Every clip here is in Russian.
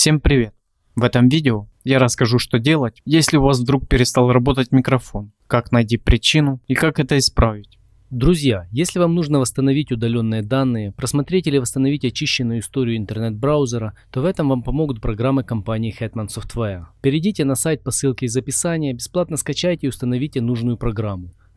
Всем привет! В этом видео я расскажу, что делать, если у вас вдруг перестал работать микрофон, как найти причину и как это исправить. Друзья, если вам нужно восстановить удаленные данные, просмотреть или восстановить очищенную историю интернет-браузера, то в этом вам помогут программы компании Hetman Software. Перейдите на сайт по ссылке из описания, бесплатно скачайте и установите нужную программу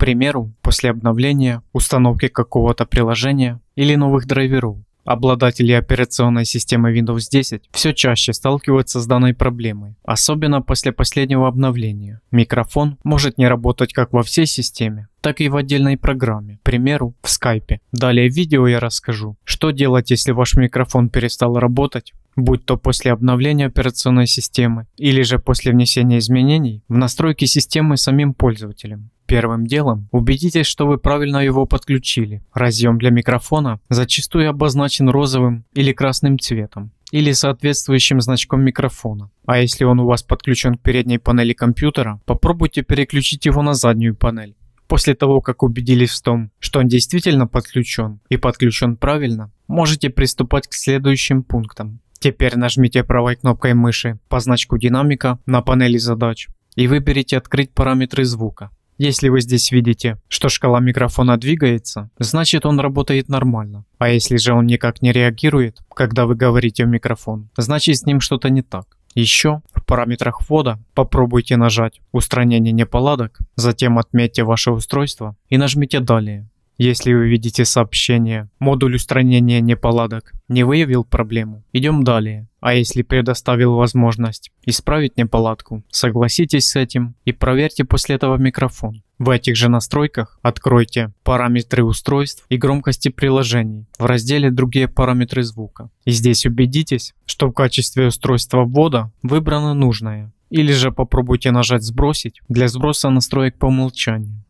к примеру, после обновления, установки какого-то приложения или новых драйверов. Обладатели операционной системы Windows 10 все чаще сталкиваются с данной проблемой, особенно после последнего обновления. Микрофон может не работать как во всей системе, так и в отдельной программе, к примеру, в Skype. Далее в видео я расскажу, что делать, если ваш микрофон перестал работать будь то после обновления операционной системы или же после внесения изменений в настройки системы самим пользователем. Первым делом убедитесь, что вы правильно его подключили. Разъем для микрофона зачастую обозначен розовым или красным цветом или соответствующим значком микрофона. А если он у вас подключен к передней панели компьютера, попробуйте переключить его на заднюю панель. После того, как убедились в том, что он действительно подключен и подключен правильно, можете приступать к следующим пунктам. Теперь нажмите правой кнопкой мыши по значку динамика на панели задач и выберите «Открыть параметры звука». Если вы здесь видите, что шкала микрофона двигается, значит он работает нормально. А если же он никак не реагирует, когда вы говорите в микрофон, значит с ним что-то не так. Еще в параметрах ввода попробуйте нажать «Устранение неполадок», затем отметьте ваше устройство и нажмите «Далее». Если вы видите сообщение «Модуль устранения неполадок не выявил проблему», идем далее. А если предоставил возможность исправить неполадку, согласитесь с этим и проверьте после этого микрофон. В этих же настройках откройте параметры устройств и громкости приложений в разделе «Другие параметры звука». И здесь убедитесь, что в качестве устройства ввода выбрано нужное. Или же попробуйте нажать «Сбросить» для сброса настроек по умолчанию.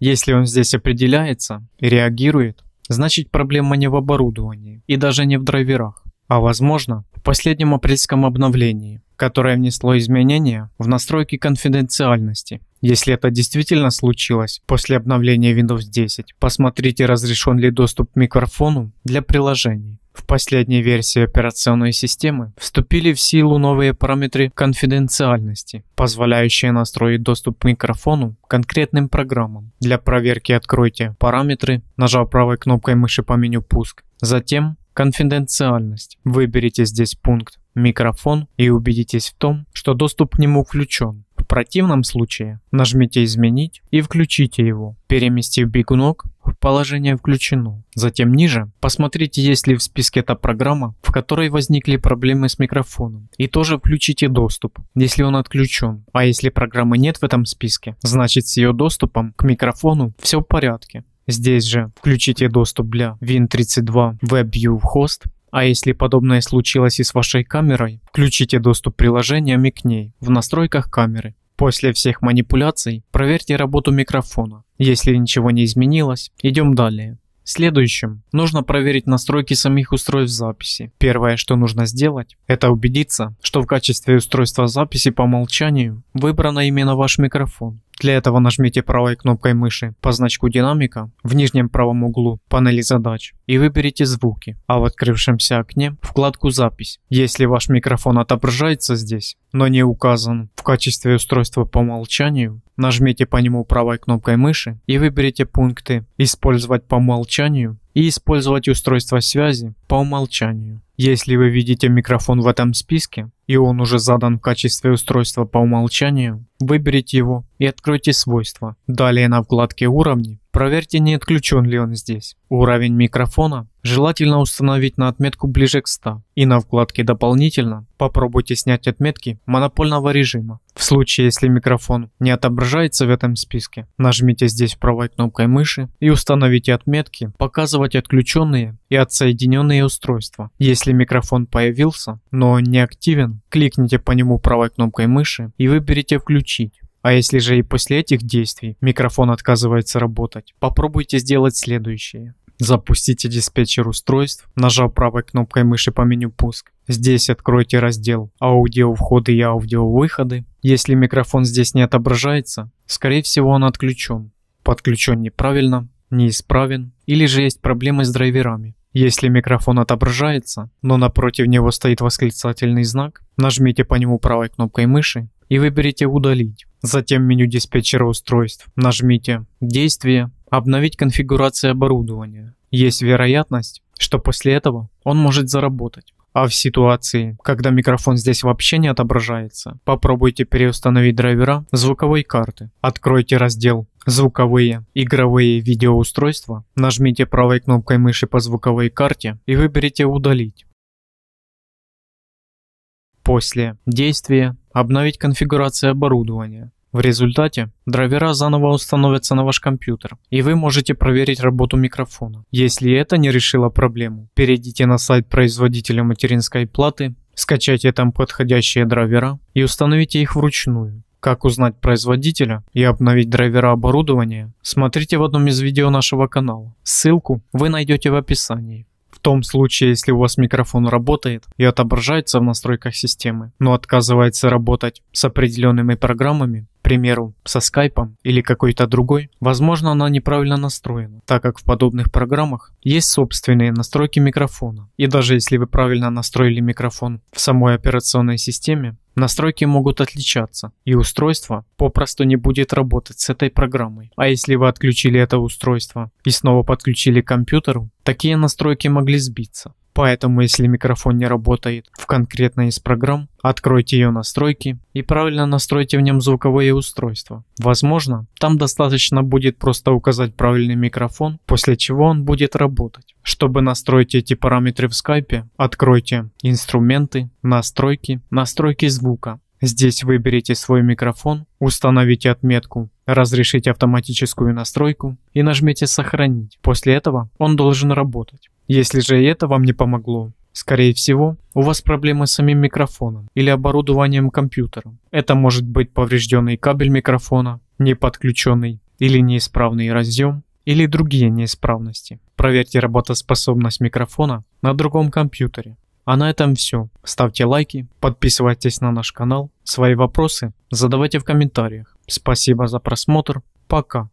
Если он здесь определяется и реагирует, значит проблема не в оборудовании и даже не в драйверах, а возможно в последнем апрельском обновлении, которое внесло изменения в настройки конфиденциальности. Если это действительно случилось после обновления Windows 10, посмотрите разрешен ли доступ к микрофону для приложений. В последней версии операционной системы вступили в силу новые параметры конфиденциальности, позволяющие настроить доступ к микрофону конкретным программам. Для проверки откройте параметры, нажав правой кнопкой мыши по меню «Пуск», затем Конфиденциальность. Выберите здесь пункт «Микрофон» и убедитесь в том, что доступ к нему включен. В противном случае нажмите «Изменить» и включите его, переместив бегунок в положение «Включено». Затем ниже посмотрите, есть ли в списке та программа, в которой возникли проблемы с микрофоном, и тоже включите доступ, если он отключен. А если программы нет в этом списке, значит с ее доступом к микрофону все в порядке. Здесь же включите доступ для Win32 WebView Host. А если подобное случилось и с вашей камерой, включите доступ приложениями к ней в настройках камеры. После всех манипуляций проверьте работу микрофона. Если ничего не изменилось, идем далее. Следующим нужно проверить настройки самих устройств записи. Первое, что нужно сделать, это убедиться, что в качестве устройства записи по умолчанию выбрано именно ваш микрофон. Для этого нажмите правой кнопкой мыши по значку динамика в нижнем правом углу панели задач и выберите звуки, а в открывшемся окне вкладку «Запись». Если ваш микрофон отображается здесь, но не указан в качестве устройства по умолчанию, нажмите по нему правой кнопкой мыши и выберите пункты «Использовать по умолчанию» и «Использовать устройство связи по умолчанию». Если вы видите микрофон в этом списке, и он уже задан в качестве устройства по умолчанию, выберите его и откройте свойства. Далее на вкладке «Уровни» Проверьте, не отключен ли он здесь. Уровень микрофона желательно установить на отметку ближе к 100 и на вкладке «Дополнительно» попробуйте снять отметки монопольного режима. В случае, если микрофон не отображается в этом списке, нажмите здесь правой кнопкой мыши и установите отметки «Показывать отключенные» и «Отсоединенные устройства». Если микрофон появился, но он не активен, кликните по нему правой кнопкой мыши и выберите «Включить». А если же и после этих действий микрофон отказывается работать, попробуйте сделать следующее. Запустите диспетчер устройств, нажав правой кнопкой мыши по меню «Пуск». Здесь откройте раздел Аудио входы и Аудио выходы. Если микрофон здесь не отображается, скорее всего он отключен. Подключен неправильно, неисправен или же есть проблемы с драйверами. Если микрофон отображается, но напротив него стоит восклицательный знак, нажмите по нему правой кнопкой мыши и выберите «Удалить». Затем в меню диспетчера устройств нажмите «Действие», «Обновить конфигурацию оборудования». Есть вероятность, что после этого он может заработать. А в ситуации, когда микрофон здесь вообще не отображается, попробуйте переустановить драйвера звуковой карты. Откройте раздел «Звуковые игровые видеоустройства», нажмите правой кнопкой мыши по звуковой карте и выберите «Удалить». После действия обновить конфигурацию оборудования. В результате драйвера заново установятся на ваш компьютер, и вы можете проверить работу микрофона. Если это не решило проблему, перейдите на сайт производителя материнской платы, скачайте там подходящие драйвера и установите их вручную. Как узнать производителя и обновить драйвера оборудования, смотрите в одном из видео нашего канала. Ссылку вы найдете в описании. В том случае, если у вас микрофон работает и отображается в настройках системы, но отказывается работать с определенными программами, примеру, со скайпом или какой-то другой, возможно она неправильно настроена, так как в подобных программах есть собственные настройки микрофона. И даже если вы правильно настроили микрофон в самой операционной системе, Настройки могут отличаться, и устройство попросту не будет работать с этой программой. А если вы отключили это устройство и снова подключили к компьютеру, такие настройки могли сбиться. Поэтому, если микрофон не работает в конкретной из программ, откройте ее настройки и правильно настройте в нем звуковое устройство. Возможно, там достаточно будет просто указать правильный микрофон, после чего он будет работать. Чтобы настроить эти параметры в скайпе, откройте «Инструменты», «Настройки», «Настройки звука». Здесь выберите свой микрофон, установите отметку разрешите автоматическую настройку и нажмите «Сохранить». После этого он должен работать. Если же и это вам не помогло, скорее всего, у вас проблемы с самим микрофоном или оборудованием компьютера. Это может быть поврежденный кабель микрофона, не подключенный или неисправный разъем, или другие неисправности. Проверьте работоспособность микрофона на другом компьютере. А на этом все. Ставьте лайки, подписывайтесь на наш канал. Свои вопросы задавайте в комментариях. Спасибо за просмотр. Пока.